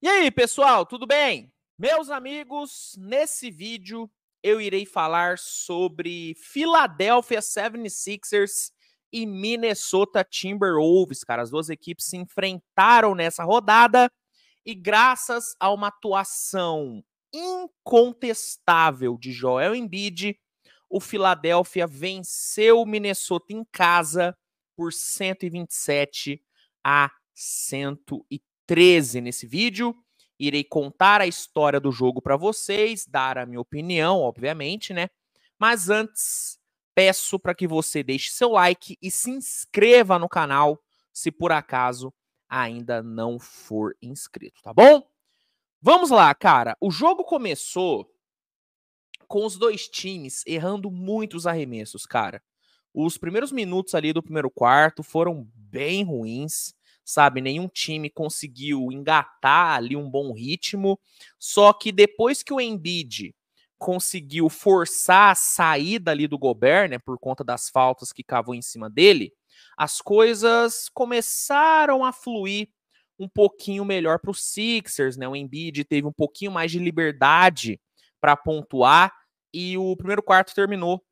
E aí, pessoal, tudo bem? Meus amigos, nesse vídeo eu irei falar sobre Philadelphia 76ers e Minnesota Timberwolves, cara. As duas equipes se enfrentaram nessa rodada e graças a uma atuação incontestável de Joel Embiid, o Philadelphia venceu o Minnesota em casa por 127 a 130. 13 nesse vídeo. Irei contar a história do jogo para vocês, dar a minha opinião, obviamente, né? Mas antes, peço para que você deixe seu like e se inscreva no canal, se por acaso ainda não for inscrito, tá bom? Vamos lá, cara. O jogo começou com os dois times errando muitos arremessos, cara. Os primeiros minutos ali do primeiro quarto foram bem ruins sabe? Nenhum time conseguiu engatar ali um bom ritmo. Só que depois que o Embiid conseguiu forçar a saída ali do Gobert, né, por conta das faltas que cavou em cima dele, as coisas começaram a fluir um pouquinho melhor para os Sixers, né? O Embiid teve um pouquinho mais de liberdade para pontuar e o primeiro quarto terminou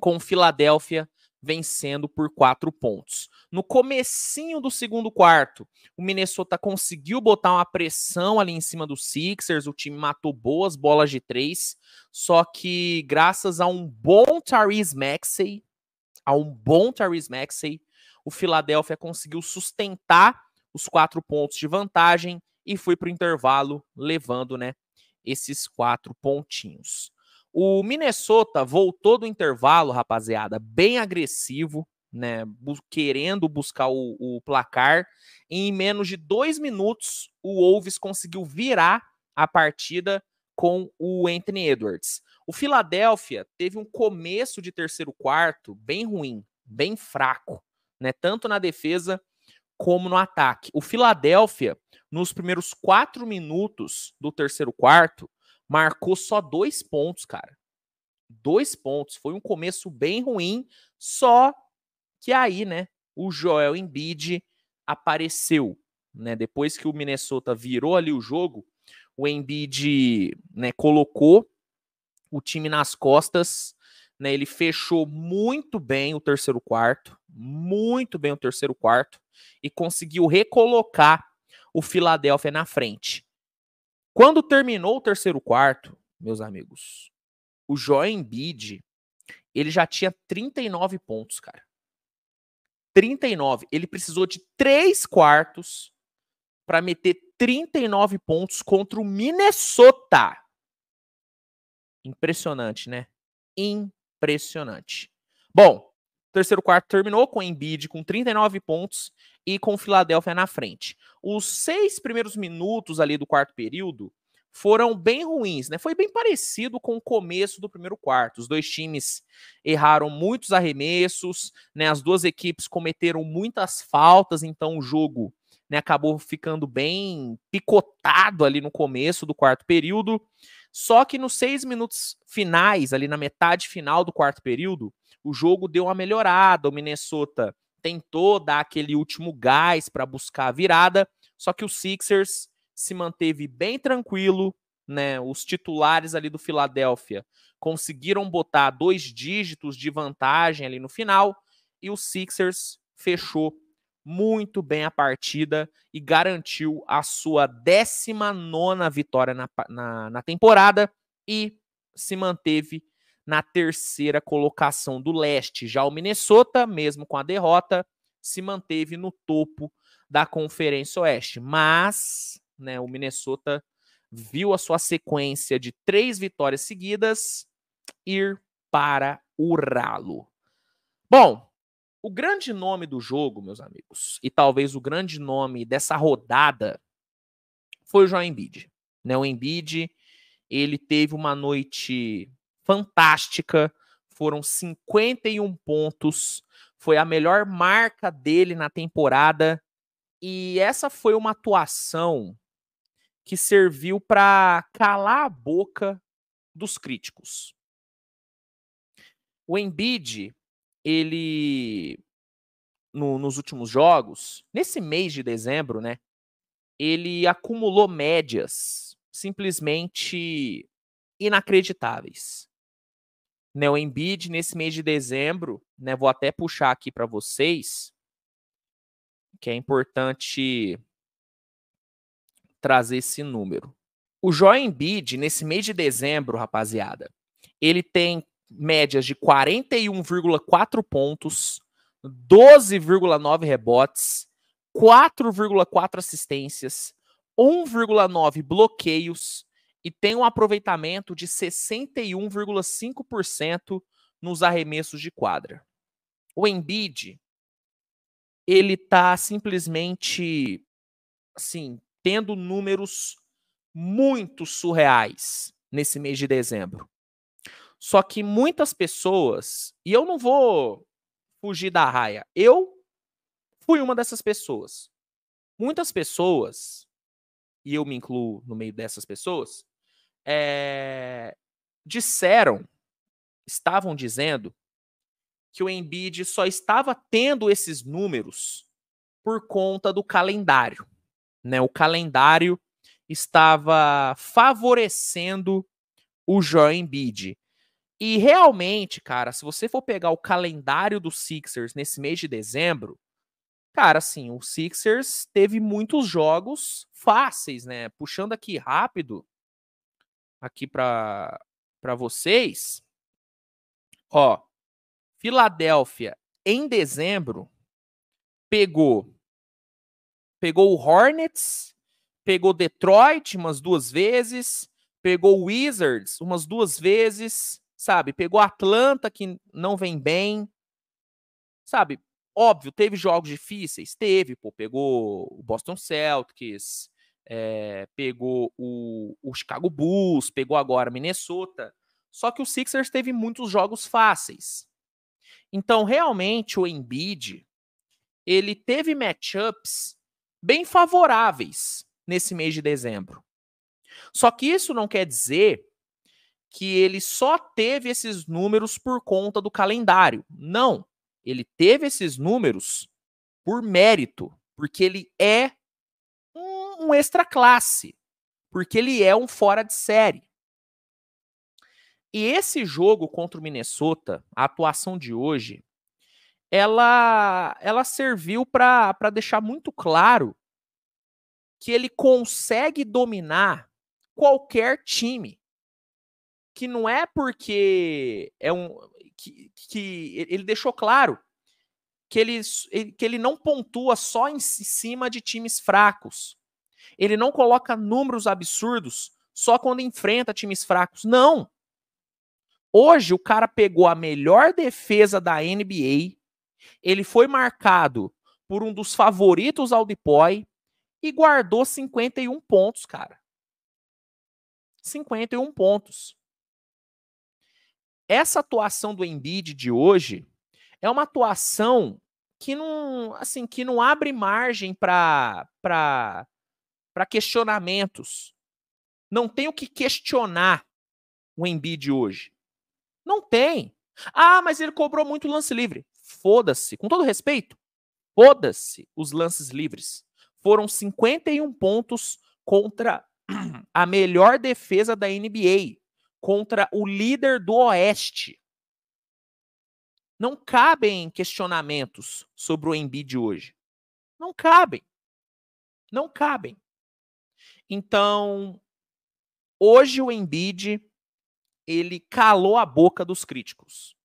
com o Filadélfia vencendo por quatro pontos. No comecinho do segundo quarto, o Minnesota conseguiu botar uma pressão ali em cima do Sixers, o time matou boas bolas de três, só que graças a um bom Therese Maxey, a um bom Therese Maxey, o Philadelphia conseguiu sustentar os quatro pontos de vantagem e foi para o intervalo levando, né, esses quatro pontinhos. O Minnesota voltou do intervalo, rapaziada, bem agressivo, né, querendo buscar o, o placar. Em menos de dois minutos, o Wolves conseguiu virar a partida com o Anthony Edwards. O Philadelphia teve um começo de terceiro quarto bem ruim, bem fraco, né, tanto na defesa como no ataque. O Philadelphia, nos primeiros quatro minutos do terceiro quarto, marcou só dois pontos, cara. Dois pontos. Foi um começo bem ruim, só que aí, né, o Joel Embiid apareceu, né? Depois que o Minnesota virou ali o jogo, o Embiid, né, colocou o time nas costas, né? Ele fechou muito bem o terceiro quarto, muito bem o terceiro quarto e conseguiu recolocar o Philadelphia na frente. Quando terminou o terceiro quarto, meus amigos, o Joel Embiid, ele já tinha 39 pontos, cara. 39. Ele precisou de três quartos para meter 39 pontos contra o Minnesota. Impressionante, né? Impressionante. Bom, terceiro quarto terminou com o Embiid com 39 pontos e com o Philadelphia na frente. Os seis primeiros minutos ali do quarto período foram bem ruins, né? Foi bem parecido com o começo do primeiro quarto. Os dois times erraram muitos arremessos, né? As duas equipes cometeram muitas faltas, então o jogo né, acabou ficando bem picotado ali no começo do quarto período. Só que nos seis minutos finais, ali na metade final do quarto período, o jogo deu uma melhorada. O Minnesota tentou dar aquele último gás para buscar a virada, só que os Sixers se manteve bem tranquilo, né? Os titulares ali do Filadélfia conseguiram botar dois dígitos de vantagem ali no final e o Sixers fechou muito bem a partida e garantiu a sua 19 vitória na, na, na temporada e se manteve na terceira colocação do leste. Já o Minnesota, mesmo com a derrota, se manteve no topo da Conferência Oeste. Mas né? O Minnesota viu a sua sequência de três vitórias seguidas ir para o ralo. Bom, o grande nome do jogo, meus amigos, e talvez o grande nome dessa rodada foi o João Embiid. Né? O Embiid, ele teve uma noite fantástica, foram 51 pontos, foi a melhor marca dele na temporada, e essa foi uma atuação que serviu para calar a boca dos críticos. O Embiid, ele no, nos últimos jogos, nesse mês de dezembro, né, ele acumulou médias simplesmente inacreditáveis. Né, o Embiid nesse mês de dezembro, né, vou até puxar aqui para vocês, que é importante trazer esse número. O Joel Embiid, nesse mês de dezembro, rapaziada, ele tem médias de 41,4 pontos, 12,9 rebotes, 4,4 assistências, 1,9 bloqueios e tem um aproveitamento de 61,5% nos arremessos de quadra. O Embiid, ele tá simplesmente assim, tendo números muito surreais nesse mês de dezembro. Só que muitas pessoas, e eu não vou fugir da raia, eu fui uma dessas pessoas. Muitas pessoas, e eu me incluo no meio dessas pessoas, é, disseram, estavam dizendo, que o Embiid só estava tendo esses números por conta do calendário. Né? O calendário estava favorecendo o Joel Embiid. E realmente, cara, se você for pegar o calendário do Sixers nesse mês de dezembro, cara, assim, o Sixers teve muitos jogos fáceis, né? Puxando aqui rápido aqui para para vocês. Ó, Filadélfia em dezembro pegou pegou o Hornets, pegou Detroit umas duas vezes, pegou Wizards umas duas vezes, sabe? Pegou Atlanta, que não vem bem, sabe? Óbvio, teve jogos difíceis, teve, pô, pegou o Boston Celtics, é, pegou o, o Chicago Bulls, pegou agora Minnesota. Só que o Sixers teve muitos jogos fáceis. Então, realmente, o Embiid, ele teve matchups bem favoráveis nesse mês de dezembro. Só que isso não quer dizer que ele só teve esses números por conta do calendário. Não. Ele teve esses números por mérito, porque ele é um, um extra classe, porque ele é um fora de série. E esse jogo contra o Minnesota, a atuação de hoje, ela, ela serviu para deixar muito claro que ele consegue dominar qualquer time. Que não é porque é um. Que, que ele deixou claro que ele, que ele não pontua só em cima de times fracos. Ele não coloca números absurdos só quando enfrenta times fracos. Não! Hoje o cara pegou a melhor defesa da NBA ele foi marcado por um dos favoritos ao Depoy e guardou 51 pontos, cara. 51 pontos. Essa atuação do Embiid de hoje é uma atuação que não, assim, que não abre margem para para questionamentos. Não tem o que questionar o Embiid hoje. Não tem. Ah, mas ele cobrou muito lance livre. Foda-se. Com todo respeito, foda-se os lances livres. Foram 51 pontos contra a melhor defesa da NBA, contra o líder do Oeste. Não cabem questionamentos sobre o Embiid hoje. Não cabem. Não cabem. Então, hoje o Embiid ele calou a boca dos críticos.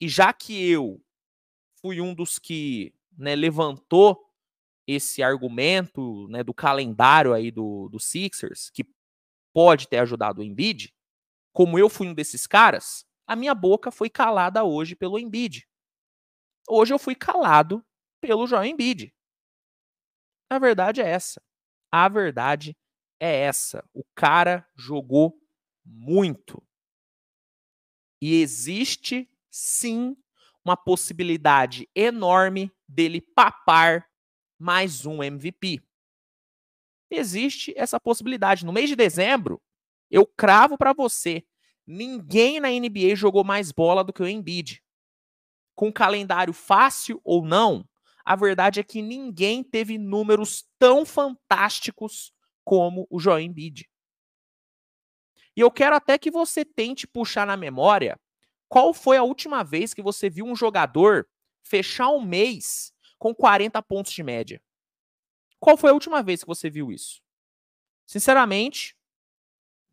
E já que eu fui um dos que né, levantou esse argumento né, do calendário aí do, do Sixers, que pode ter ajudado o Embiid, como eu fui um desses caras, a minha boca foi calada hoje pelo Embiid. Hoje eu fui calado pelo João Embiid. A verdade é essa. A verdade é essa. O cara jogou muito. E existe sim uma possibilidade enorme dele papar mais um MVP. Existe essa possibilidade. No mês de dezembro, eu cravo para você, ninguém na NBA jogou mais bola do que o Embiid. Com calendário fácil ou não, a verdade é que ninguém teve números tão fantásticos como o Joe Embiid. E eu quero até que você tente puxar na memória qual foi a última vez que você viu um jogador fechar um mês com 40 pontos de média. Qual foi a última vez que você viu isso? Sinceramente,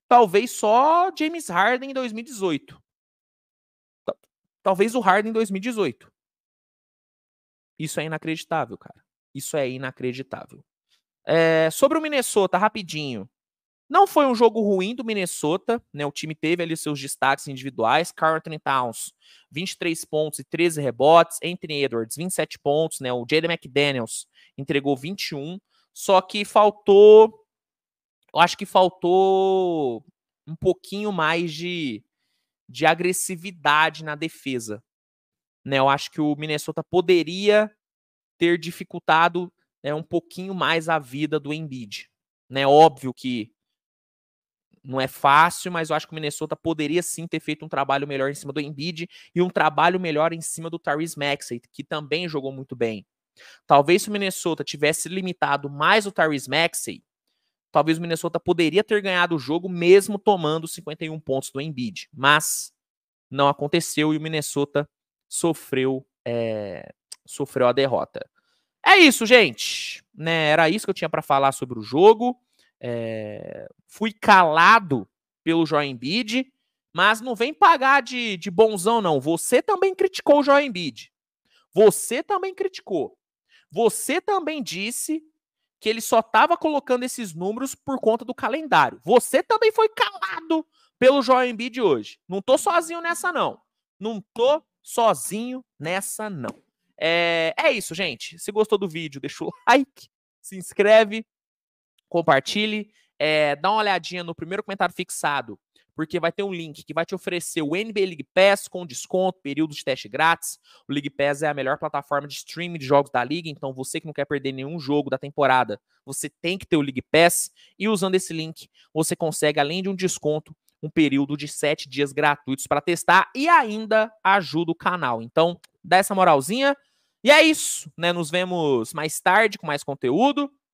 talvez só James Harden em 2018. Talvez o Harden em 2018. Isso é inacreditável, cara. Isso é inacreditável. É, sobre o Minnesota, rapidinho. Não foi um jogo ruim do Minnesota, né? O time teve ali seus destaques individuais. Carlton Towns, 23 pontos e 13 rebotes. Anthony Edwards, 27 pontos, né? O Jaden McDaniels entregou 21. Só que faltou. Eu acho que faltou um pouquinho mais de, de agressividade na defesa. Né? Eu acho que o Minnesota poderia ter dificultado né, um pouquinho mais a vida do Embiid. Né? Óbvio que não é fácil, mas eu acho que o Minnesota poderia sim ter feito um trabalho melhor em cima do Embiid e um trabalho melhor em cima do Tyrese Maxey, que também jogou muito bem. Talvez se o Minnesota tivesse limitado mais o Tyrese Maxey, talvez o Minnesota poderia ter ganhado o jogo mesmo tomando 51 pontos do Embiid, mas não aconteceu e o Minnesota sofreu é, sofreu a derrota. É isso, gente. Né, era isso que eu tinha para falar sobre o jogo. É, fui calado pelo Joel Embiid, mas não vem pagar de, de bonzão, não. Você também criticou o Joel Embiid. Você também criticou. Você também disse que ele só estava colocando esses números por conta do calendário. Você também foi calado pelo Joel Embiid hoje. Não tô sozinho nessa, não. Não tô sozinho nessa, não. É, é isso, gente. Se gostou do vídeo, deixa o like, se inscreve, compartilhe, é, dá uma olhadinha no primeiro comentário fixado, porque vai ter um link que vai te oferecer o NBA League Pass com desconto, período de teste grátis. O League Pass é a melhor plataforma de streaming de jogos da liga, então você que não quer perder nenhum jogo da temporada, você tem que ter o League Pass e usando esse link, você consegue além de um desconto, um período de sete dias gratuitos para testar e ainda ajuda o canal. Então, dá essa moralzinha. E é isso, né? Nos vemos mais tarde com mais conteúdo.